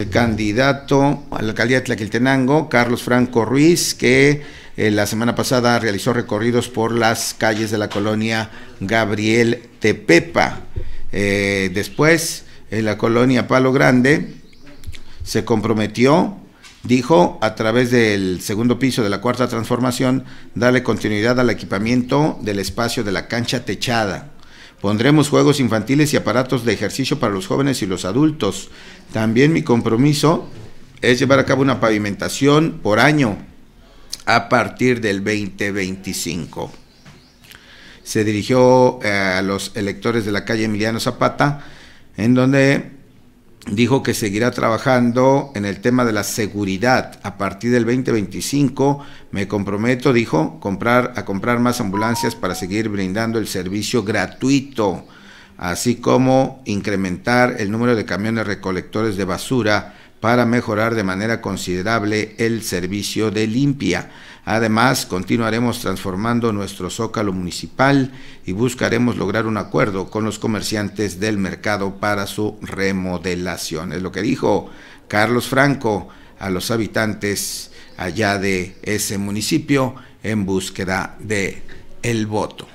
El candidato a la alcaldía de Tlaquiltenango, Carlos Franco Ruiz, que eh, la semana pasada realizó recorridos por las calles de la colonia Gabriel Tepepa. Eh, después, en la colonia Palo Grande, se comprometió, dijo, a través del segundo piso de la cuarta transformación, darle continuidad al equipamiento del espacio de la cancha techada Pondremos juegos infantiles y aparatos de ejercicio para los jóvenes y los adultos. También mi compromiso es llevar a cabo una pavimentación por año a partir del 2025. Se dirigió eh, a los electores de la calle Emiliano Zapata, en donde dijo que seguirá trabajando en el tema de la seguridad. A partir del 2025 me comprometo, dijo, comprar, a comprar más ambulancias para seguir brindando el servicio gratuito, así como incrementar el número de camiones recolectores de basura para mejorar de manera considerable el servicio de limpia. Además, continuaremos transformando nuestro zócalo municipal y buscaremos lograr un acuerdo con los comerciantes del mercado para su remodelación. Es lo que dijo Carlos Franco a los habitantes allá de ese municipio en búsqueda de el voto.